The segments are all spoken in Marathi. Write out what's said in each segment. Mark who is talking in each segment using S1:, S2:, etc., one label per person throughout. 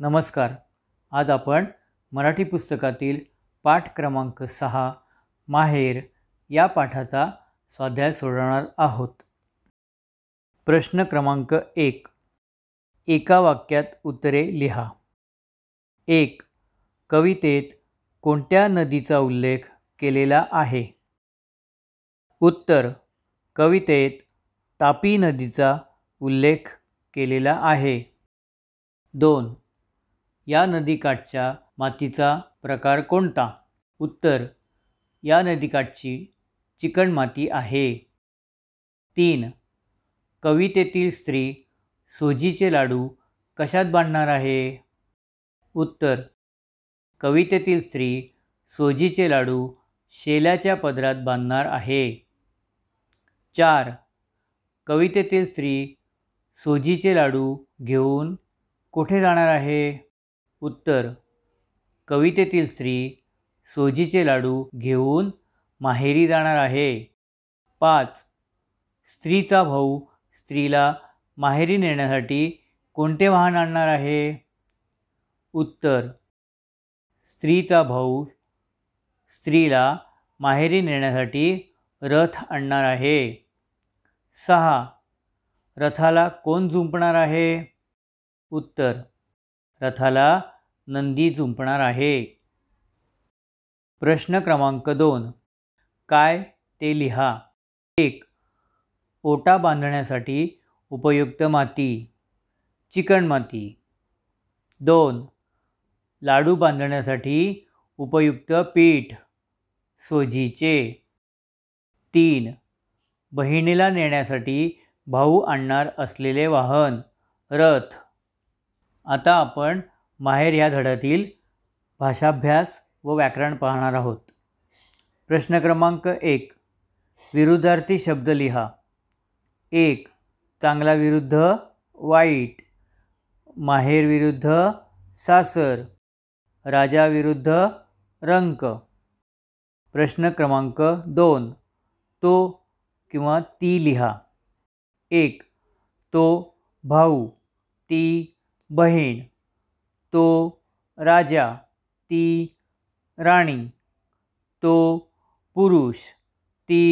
S1: नमस्कार आज आपण मराठी पुस्तकातील पाठ क्रमांक सहा माहेर या पाठाचा स्वाध्याय सोडवणार आहोत प्रश्न क्रमांक एक एका वाक्यात उत्तरे लिहा एक कवितेत कोणत्या नदीचा उल्लेख केलेला आहे उत्तर कवितेत तापी नदीचा उल्लेख केलेला आहे दोन या नदीकाठच्या मातीचा प्रकार कोणता उत्तर या नदीकाठची चिकणमाती आहे तीन कवितेतील स्त्री सोजीचे लाडू कशात बांधणार आहे उत्तर कवितेतील स्त्री सोजीचे लाडू शेल्याच्या पदरात बांधणार आहे चार कवितेतील स्त्री सोजीचे लाडू घेऊन कुठे जाणार आहे उत्तर कवितेतील स्त्री सोजीचे लाडू घेऊन माहेरी जाणार आहे पाच स्त्रीचा भाऊ स्त्रीला माहेरी नेण्यासाठी कोणते वाहन आणणार आहे उत्तर स्त्रीचा भाऊ स्त्रीला माहेरी नेण्यासाठी रथ आणणार आहे सहा रथाला कोण झुंपणार आहे उत्तर रथाला नंदी झुंपणार आहे प्रश्न क्रमांक दोन काय ते लिहा एक ओटा बांधण्यासाठी उपयुक्त माती चिकणमाती दोन लाडू बांधण्यासाठी उपयुक्त पीठ सोजीचे तीन बहिणीला नेण्यासाठी भाऊ आणणार असलेले वाहन रथ आता आपण माहेर या धड्यातील भाषाभ्यास व व्याकरण पाहणार आहोत प्रश्न क्रमांक एक विरुद्धार्थी शब्द लिहा एक चांगला विरुद्ध वाईट माहेर विरुद्ध सासर राजा विरुद्ध रंक प्रश्न क्रमांक दोन तो किंवा ती लिहा एक तो भाऊ ती बहीण तो राजा ती राणी तो पुरुष ती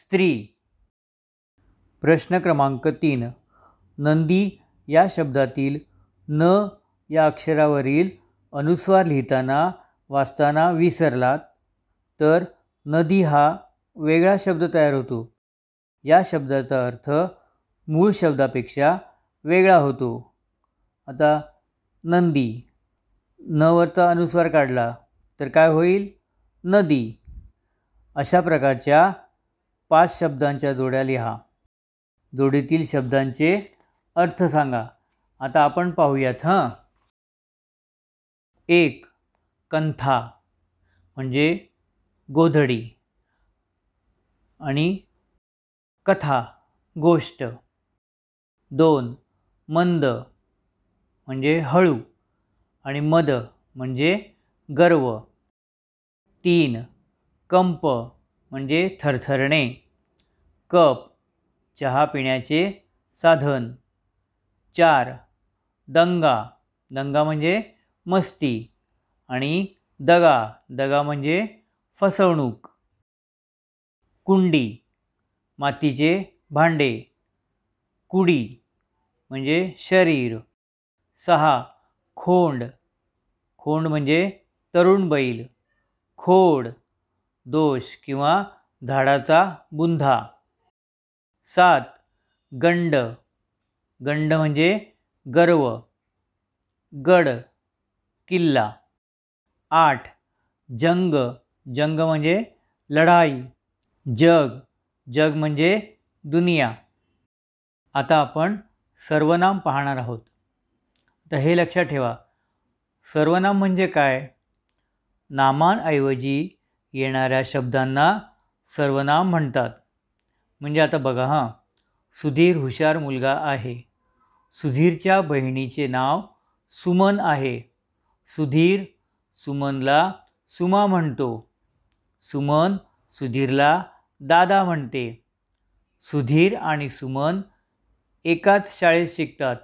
S1: स्त्री प्रश्न क्रमांक तीन नंदी या शब्दातील न या अक्षरावरील अनुस्वार लिहिताना वाचताना विसरलात तर नदी हा वेगळा शब्द तयार होतो या शब्दाचा अर्थ मूळ शब्दापेक्षा वेगळा होतो आता नंदी न वरचा अनुस्वार काढला तर काय होईल नदी अशा प्रकारच्या पाच शब्दांच्या जोड्या लिहा जोडीतील शब्दांचे अर्थ सांगा आता आपण पाहूयात हां एक कंथा म्हणजे गोधडी आणि कथा गोष्ट दोन मंद म्हणजे हळू आणि मद म्हणजे गर्व तीन कंप म्हणजे थरथरणे कप चहा पिण्याचे साधन चार दंगा दंगा म्हणजे मस्ती आणि दगा दगा म्हणजे फसवणूक कुंडी मातीचे भांडे कुडी म्हणजे शरीर सहा खोंड खोंड म्हणजे तरुण बैल खोड दोष किंवा झाडाचा बुंधा सात गंड गंड म्हणजे गर्व गड किल्ला आठ जंग जंग म्हणजे लढाई जग जग म्हणजे दुनिया आता आपण सर्वनाम पाहणार आहोत तर हे लक्षात ठेवा सर्वनाम म्हणजे काय नामांऐवजी येणाऱ्या शब्दांना सर्वनाम म्हणतात म्हणजे आता बघा हां सुधीर हुशार मुलगा आहे सुधीरच्या बहिणीचे नाव सुमन आहे सुधीर सुमनला सुमा म्हणतो सुमन सुधीरला दादा म्हणते सुधीर आणि सुमन एकाच शाळेत शिकतात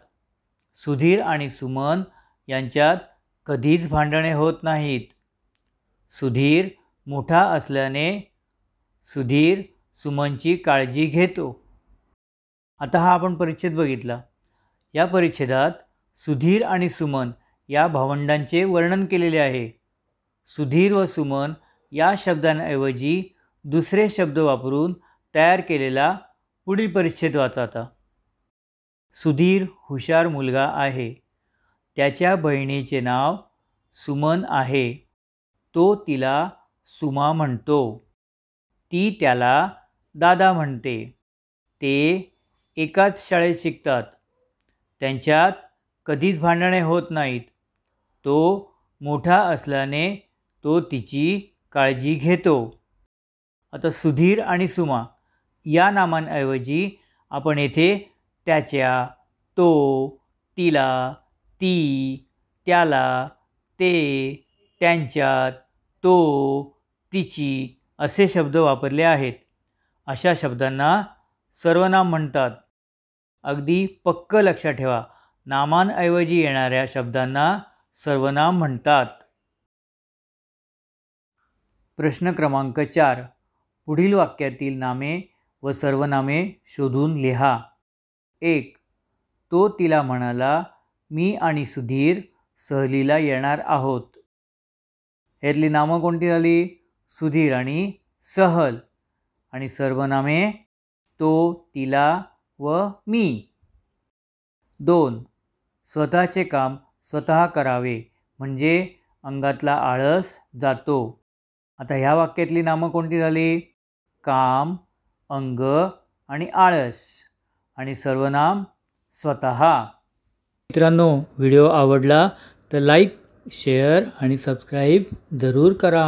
S1: सुधीर आणि सुमन यांच्यात कधीच भांडणे होत नाहीत सुधीर मोठा असल्याने सुधीर सुमनची काळजी घेतो आता हा आपण परिच्छेद बघितला या परिच्छेदात सुधीर आणि सुमन या भावंडांचे वर्णन केलेले आहे सुधीर व सुमन या शब्दांऐवजी दुसरे शब्द वापरून तयार केलेला पुढील परिच्छेद वाचा आता सुधीर हुशार मुलगा आहे त्याच्या बहिणीचे नाव सुमन आहे तो तिला सुमा म्हणतो ती त्याला दादा म्हणते ते एकाच शाळेत शिकतात त्यांच्यात कधीच भांडणे होत नाहीत तो मोठा असल्याने तो तिची काळजी घेतो आता सुधीर आणि सुमा या नामांऐवजी आपण येथे त्याच्या तो तिला ती त्याला ते त्यांच्यात तो तिची असे शब्द वापरले आहेत अशा शब्दांना सर्वनाम म्हणतात अगदी पक्क लक्षात ठेवा नामांऐवजी येणाऱ्या शब्दांना सर्वनाम म्हणतात प्रश्न क्रमांक चार पुढील वाक्यातील नामे व सर्वनामे शोधून लिहा एक तो तिला म्हणाला मी आणि सुधीर सहलीला येणार आहोत यातली नामं कोणती झाली सुधीर आणि सहल आणि सर्वनामे तो तिला व मी दोन स्वतःचे काम स्वतः करावे म्हणजे अंगातला आळस जातो आता ह्या वाक्यातली नामं कोणती झाली काम अंग आणि आळस आणि सर्वनाम स्वत मित्रांनो व्हिडिओ आवडला तर लाईक शेअर आणि सबस्क्राईब जरूर करा